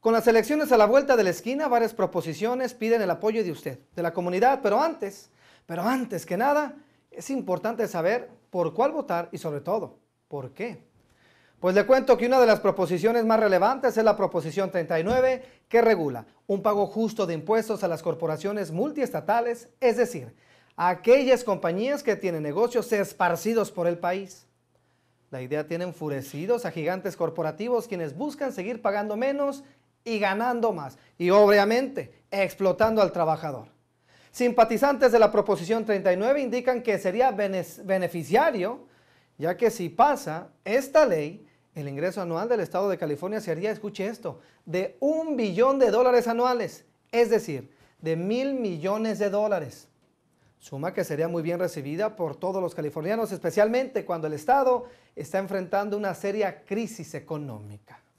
Con las elecciones a la vuelta de la esquina, varias proposiciones piden el apoyo de usted, de la comunidad, pero antes, pero antes que nada, es importante saber por cuál votar y sobre todo, por qué. Pues le cuento que una de las proposiciones más relevantes es la proposición 39 que regula un pago justo de impuestos a las corporaciones multiestatales, es decir, a aquellas compañías que tienen negocios esparcidos por el país. La idea tiene enfurecidos a gigantes corporativos quienes buscan seguir pagando menos y ganando más y obviamente explotando al trabajador. Simpatizantes de la proposición 39 indican que sería beneficiario, ya que si pasa esta ley, el ingreso anual del Estado de California sería, escuche esto, de un billón de dólares anuales, es decir, de mil millones de dólares. Suma que sería muy bien recibida por todos los californianos, especialmente cuando el Estado está enfrentando una seria crisis económica.